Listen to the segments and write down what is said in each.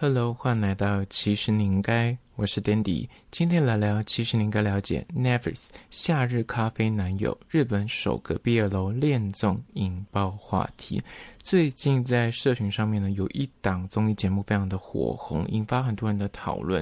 Hello，欢迎来到其实你应该，我是 Dandy，今天来聊其实你应该了解 Never's 夏日咖啡男友，日本首个毕业楼恋综引爆话题。最近在社群上面呢，有一档综艺节目非常的火红，引发很多人的讨论。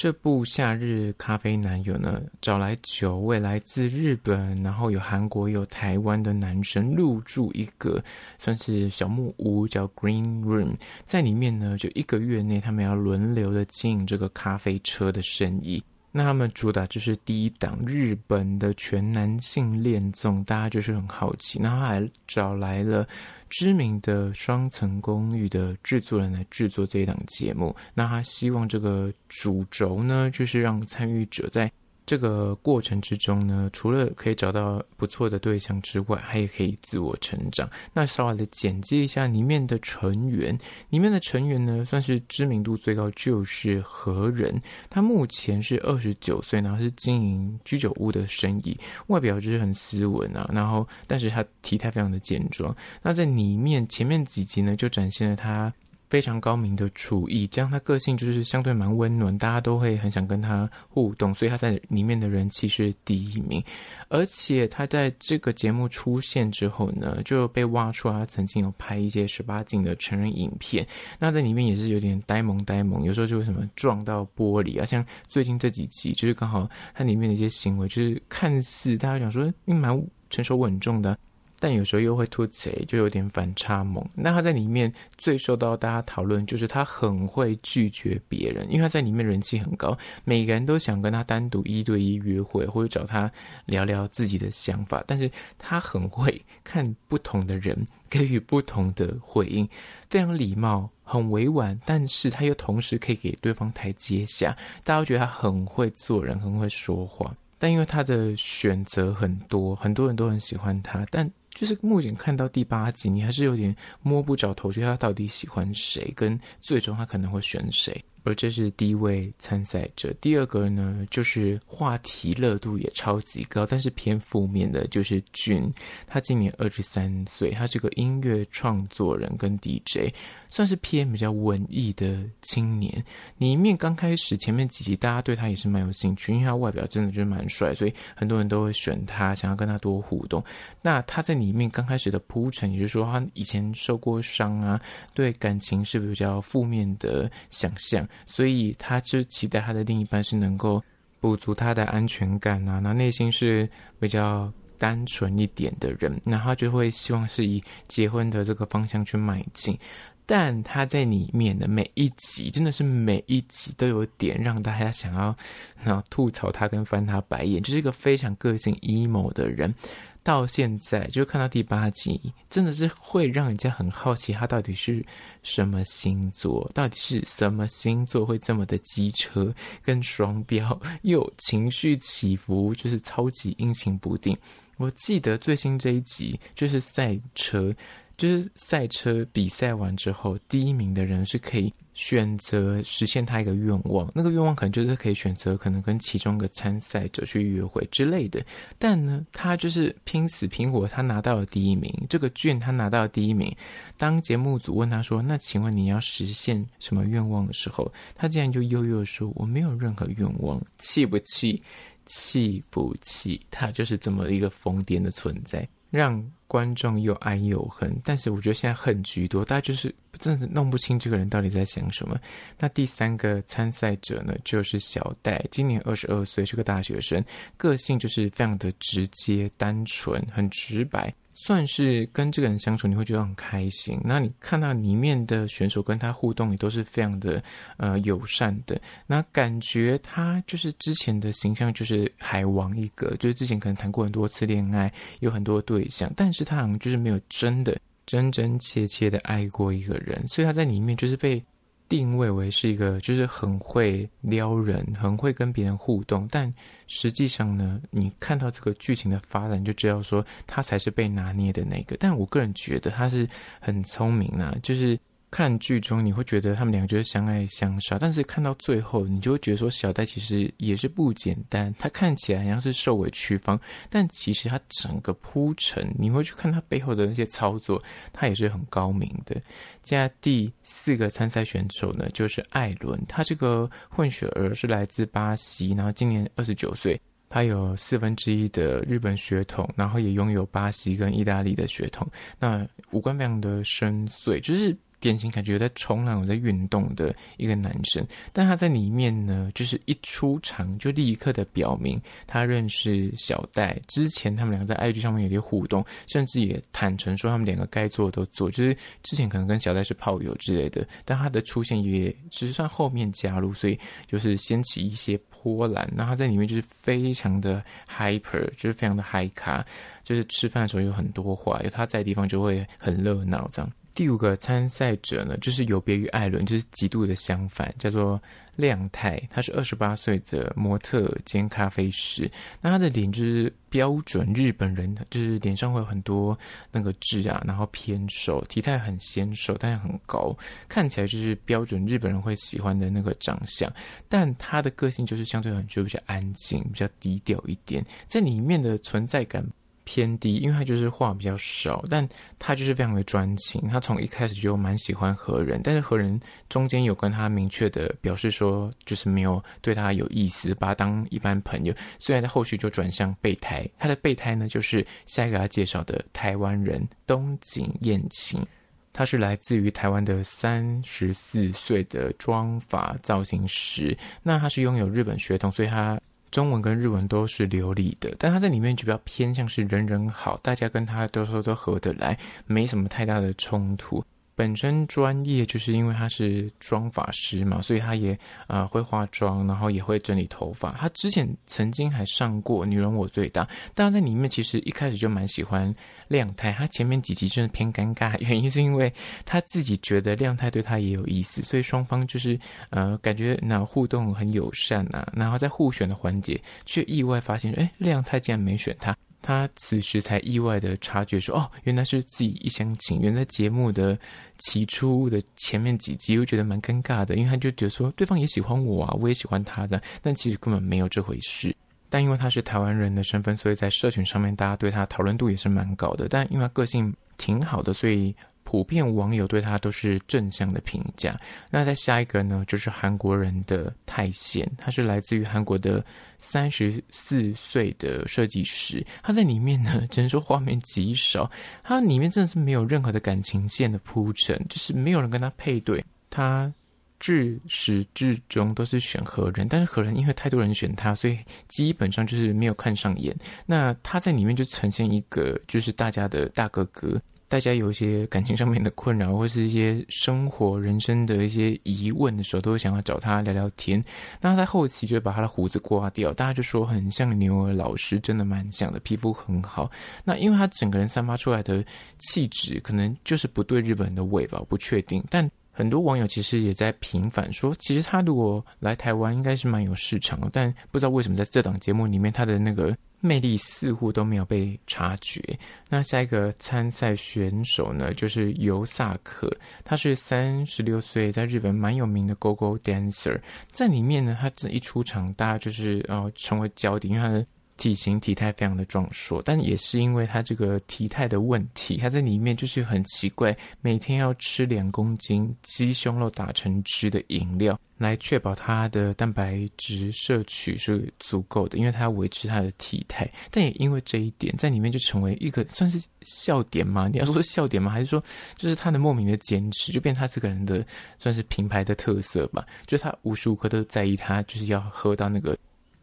这部《夏日咖啡男友》呢，找来九位来自日本，然后有韩国、有台湾的男生，入住一个算是小木屋，叫 Green Room，在里面呢，就一个月内，他们要轮流的经营这个咖啡车的生意。那他们主打就是第一档日本的全男性恋综，大家就是很好奇。那他还找来了知名的双层公寓的制作人来制作这一档节目。那他希望这个主轴呢，就是让参与者在。这个过程之中呢，除了可以找到不错的对象之外，还可以自我成长。那稍微的剪辑一下里面的成员，里面的成员呢，算是知名度最高就是何人。他目前是二十九岁，然后是经营居酒屋的生意，外表就是很斯文啊，然后但是他体态非常的健壮。那在里面前面几集呢，就展现了他。非常高明的厨艺，这样他个性就是相对蛮温暖，大家都会很想跟他互动，所以他在里面的人气是第一名。而且他在这个节目出现之后呢，就被挖出他曾经有拍一些十八禁的成人影片，那在里面也是有点呆萌呆萌，有时候就什么撞到玻璃啊，像最近这几集就是刚好他里面的一些行为，就是看似大家讲说你蛮成熟稳重的。但有时候又会突贼，就有点反差萌。那他在里面最受到大家讨论，就是他很会拒绝别人，因为他在里面人气很高，每个人都想跟他单独一对一约会，或者找他聊聊自己的想法。但是他很会看不同的人，给予不同的回应，非常礼貌，很委婉，但是他又同时可以给对方台阶下，大家都觉得他很会做人，很会说话。但因为他的选择很多，很多人都很喜欢他，但。就是目前看到第八集，你还是有点摸不着头绪，他到底喜欢谁，跟最终他可能会选谁。而这是第一位参赛者。第二个呢，就是话题热度也超级高，但是偏负面的，就是俊。他今年二十三岁，他是个音乐创作人跟 DJ，算是偏比较文艺的青年。里面刚开始前面几集，大家对他也是蛮有兴趣，因为他外表真的就是蛮帅，所以很多人都会选他，想要跟他多互动。那他在里面刚开始的铺陈，也就是说他以前受过伤啊，对感情是比较负面的想象。所以他就期待他的另一半是能够补足他的安全感啊，那内心是比较单纯一点的人，那他就会希望是以结婚的这个方向去迈进。但他在里面的每一集，真的是每一集都有点让大家想要然后吐槽他跟翻他白眼，就是一个非常个性 emo 的人。到现在就看到第八集，真的是会让人家很好奇，他到底是什么星座？到底是什么星座会这么的机车跟双标，又情绪起伏，就是超级阴晴不定。我记得最新这一集就是赛车。就是赛车比赛完之后，第一名的人是可以选择实现他一个愿望，那个愿望可能就是可以选择可能跟其中个参赛者去约会之类的。但呢，他就是拼死拼活，他拿到了第一名，这个券他拿到了第一名。当节目组问他说：“那请问你要实现什么愿望的时候”，他竟然就悠悠的说：“我没有任何愿望。”气不气？气不气？他就是这么一个疯癫的存在。让观众又爱又恨，但是我觉得现在恨居多，大家就是真的弄不清这个人到底在想什么。那第三个参赛者呢，就是小戴，今年二十二岁，是个大学生，个性就是非常的直接、单纯、很直白。算是跟这个人相处，你会觉得很开心。那你看到里面的选手跟他互动也都是非常的呃友善的。那感觉他就是之前的形象就是海王一个，就是之前可能谈过很多次恋爱，有很多对象，但是他好像就是没有真的真真切切的爱过一个人，所以他在里面就是被。定位为是一个，就是很会撩人，很会跟别人互动，但实际上呢，你看到这个剧情的发展，就知道说他才是被拿捏的那个。但我个人觉得他是很聪明啊，就是。看剧中，你会觉得他们两个就是相爱相杀，但是看到最后，你就会觉得说小戴其实也是不简单。他看起来好像是受委屈方，但其实他整个铺陈，你会去看他背后的那些操作，他也是很高明的。现在第四个参赛选手呢，就是艾伦，他这个混血儿是来自巴西，然后今年二十九岁，他有四分之一的日本血统，然后也拥有巴西跟意大利的血统，那五官非常的深邃，就是。典型感觉在冲浪、在运动的一个男生，但他在里面呢，就是一出场就立刻的表明他认识小戴。之前他们两个在 IG 上面有些互动，甚至也坦诚说他们两个该做的都做。就是之前可能跟小戴是炮友之类的，但他的出现也只是算后面加入，所以就是掀起一些波澜。那他在里面就是非常的 hyper，就是非常的嗨咖，就是吃饭的时候有很多话，有他在地方就会很热闹这样。第五个参赛者呢，就是有别于艾伦，就是极度的相反，叫做亮太。他是二十八岁的模特兼咖啡师。那他的脸就是标准日本人，就是脸上会有很多那个痣啊，然后偏瘦，体态很纤瘦，但是很高，看起来就是标准日本人会喜欢的那个长相。但他的个性就是相对很就比较安静，比较低调一点，在里面的存在感。偏低，因为他就是话比较少，但他就是非常的专情。他从一开始就蛮喜欢何人，但是何人中间有跟他明确的表示说，就是没有对他有意思，把他当一般朋友。虽然他后续就转向备胎，他的备胎呢就是下一个要介绍的台湾人东井燕晴，他是来自于台湾的三十四岁的妆发造型师，那他是拥有日本血统，所以他。中文跟日文都是流利的，但他在里面就比较偏向是人人好，大家跟他都说都合得来，没什么太大的冲突。本身专业就是因为他是妆发师嘛，所以他也啊会化妆，然后也会整理头发。他之前曾经还上过《女人我最大》，但在里面其实一开始就蛮喜欢亮太。他前面几集真的偏尴尬，原因是因为他自己觉得亮太对他也有意思，所以双方就是呃感觉那互动很友善呐。然后在互选的环节，却意外发现，哎，亮太竟然没选他。他此时才意外的察觉说，哦，原来是自己一厢情愿。在节目的起初的前面几集，又觉得蛮尴尬的，因为他就觉得说，对方也喜欢我啊，我也喜欢他，这样，但其实根本没有这回事。但因为他是台湾人的身份，所以在社群上面，大家对他讨论度也是蛮高的。但因为他个性挺好的，所以。普遍网友对他都是正向的评价。那在下一个呢，就是韩国人的泰贤，他是来自于韩国的三十四岁的设计师。他在里面呢，只能说画面极少，他里面真的是没有任何的感情线的铺陈，就是没有人跟他配对。他至始至终都是选何人，但是何人因为太多人选他，所以基本上就是没有看上眼。那他在里面就呈现一个就是大家的大哥哥。大家有一些感情上面的困扰，或是一些生活、人生的一些疑问的时候，都会想要找他聊聊天。那在后期就把他的胡子刮掉，大家就说很像牛尔老师，真的蛮像的，皮肤很好。那因为他整个人散发出来的气质，可能就是不对日本人的味吧，不确定。但很多网友其实也在平反说，其实他如果来台湾，应该是蛮有市场。的。但不知道为什么在这档节目里面，他的那个。魅力似乎都没有被察觉。那下一个参赛选手呢？就是尤萨克，他是三十六岁，在日本蛮有名的 Go Go Dancer。在里面呢，他这一出场，大家就是呃成为焦点，因为他的。体型体态非常的壮硕，但也是因为他这个体态的问题，他在里面就是很奇怪，每天要吃两公斤鸡胸肉打成汁的饮料，来确保他的蛋白质摄取是足够的，因为他要维持他的体态。但也因为这一点，在里面就成为一个算是笑点吗？你要说是笑点吗？还是说就是他的莫名的坚持，就变他这个人的算是品牌的特色吧？就他无时无刻都在意他，就是要喝到那个。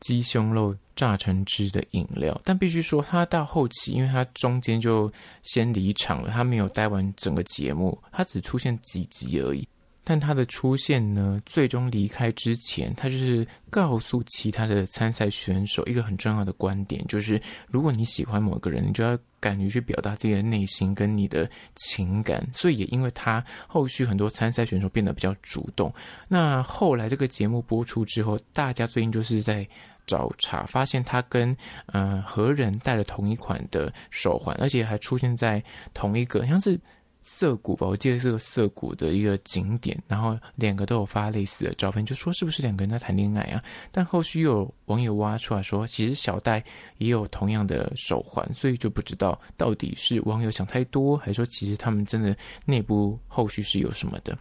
鸡胸肉榨成汁的饮料，但必须说，他到后期，因为他中间就先离场了，他没有待完整个节目，他只出现几集而已。但他的出现呢，最终离开之前，他就是告诉其他的参赛选手一个很重要的观点，就是如果你喜欢某个人，你就要敢于去表达自己的内心跟你的情感。所以也因为他后续很多参赛选手变得比较主动。那后来这个节目播出之后，大家最近就是在。找查发现他跟呃何人戴了同一款的手环，而且还出现在同一个像是涩谷，吧，我记得是涩谷的一个景点，然后两个都有发类似的照片，就说是不是两个人在谈恋爱啊？但后续又有网友挖出来说，其实小戴也有同样的手环，所以就不知道到底是网友想太多，还是说其实他们真的内部后续是有什么的。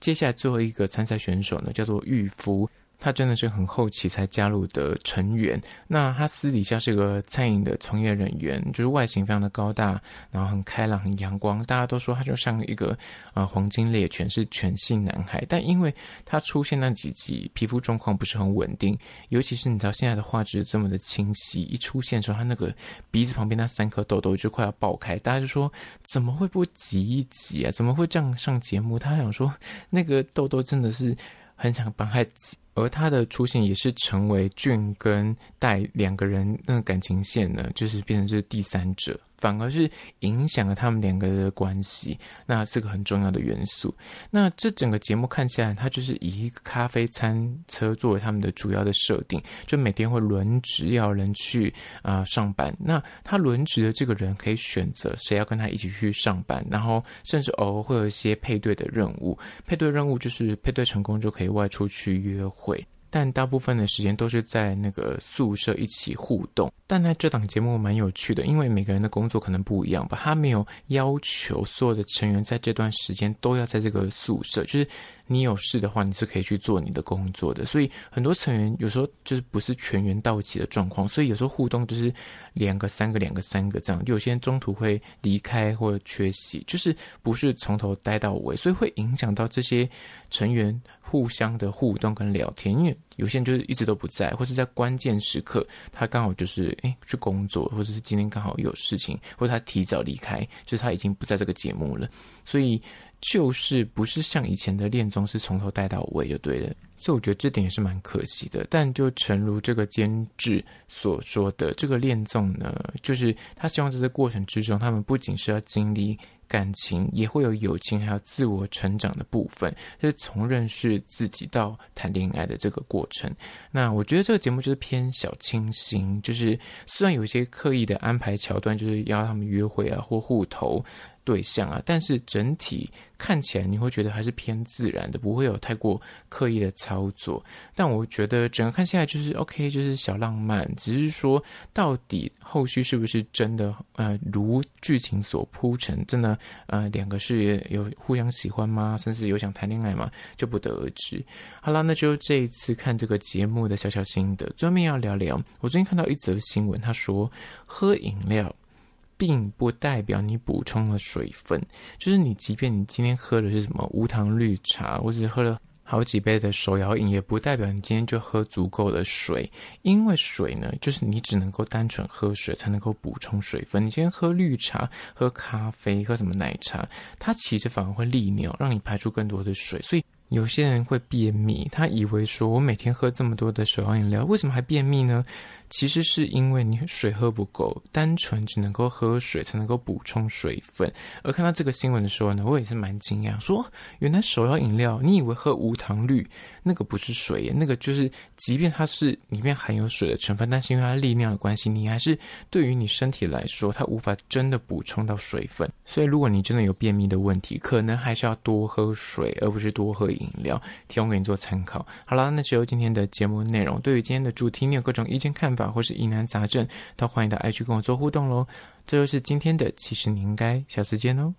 接下来最后一个参赛选手呢，叫做玉夫。他真的是很后期才加入的成员。那他私底下是个餐饮的从业人员，就是外形非常的高大，然后很开朗、很阳光。大家都说他就像一个啊黄金猎犬是全性男孩。但因为他出现那几集，皮肤状况不是很稳定，尤其是你知道现在的画质这么的清晰，一出现的时候，他那个鼻子旁边那三颗痘痘就快要爆开。大家就说怎么会不挤一挤啊？怎么会这样上节目？他想说那个痘痘真的是很想帮他挤。而他的出现也是成为俊跟戴两个人那个感情线呢，就是变成是第三者，反而是影响了他们两个人的关系，那是个很重要的元素。那这整个节目看起来，它就是以一个咖啡餐车作为他们的主要的设定，就每天会轮值要人去啊上班。那他轮值的这个人可以选择谁要跟他一起去上班，然后甚至偶尔会有一些配对的任务，配对任务就是配对成功就可以外出去约会。会，但大部分的时间都是在那个宿舍一起互动。但呢，这档节目蛮有趣的，因为每个人的工作可能不一样吧，他没有要求所有的成员在这段时间都要在这个宿舍，就是。你有事的话，你是可以去做你的工作的。所以很多成员有时候就是不是全员到齐的状况，所以有时候互动就是两个三个两个三个这样，有些人中途会离开或缺席，就是不是从头待到尾，所以会影响到这些成员互相的互动跟聊天。因为有些人就是一直都不在，或是在关键时刻，他刚好就是哎去工作，或者是今天刚好有事情，或者他提早离开，就是他已经不在这个节目了。所以就是不是像以前的恋综是从头带到尾就对了。所以我觉得这点也是蛮可惜的。但就诚如这个监制所说的，这个恋综呢，就是他希望在这个过程之中，他们不仅是要经历。感情也会有友情，还有自我成长的部分，就是从认识自己到谈恋爱的这个过程。那我觉得这个节目就是偏小清新，就是虽然有一些刻意的安排桥段，就是要他们约会啊或互投。对象啊，但是整体看起来你会觉得还是偏自然的，不会有太过刻意的操作。但我觉得整个看下来就是 OK，就是小浪漫。只是说到底后续是不是真的呃如剧情所铺陈，真的呃两个是有互相喜欢吗？甚至有想谈恋爱吗？就不得而知。好啦，那就这一次看这个节目的小小心得，最后面要聊聊。我最近看到一则新闻，他说喝饮料。并不代表你补充了水分，就是你即便你今天喝的是什么无糖绿茶，或者喝了好几杯的手摇饮也不代表你今天就喝足够的水。因为水呢，就是你只能够单纯喝水才能够补充水分。你今天喝绿茶、喝咖啡、喝什么奶茶，它其实反而会利尿，让你排出更多的水。所以有些人会便秘，他以为说我每天喝这么多的手摇饮料，为什么还便秘呢？其实是因为你水喝不够，单纯只能够喝水才能够补充水分。而看到这个新闻的时候呢，我也是蛮惊讶，说原来首要饮料，你以为喝无糖绿那个不是水，那个就是即便它是里面含有水的成分，但是因为它力量的关系，你还是对于你身体来说，它无法真的补充到水分。所以如果你真的有便秘的问题，可能还是要多喝水，而不是多喝饮料。提供给你做参考。好啦，那只有今天的节目内容。对于今天的主题，你有各种意见看法。或是疑难杂症，都欢迎到 IG 跟我做互动喽。这就是今天的其实你应该，下次见哦。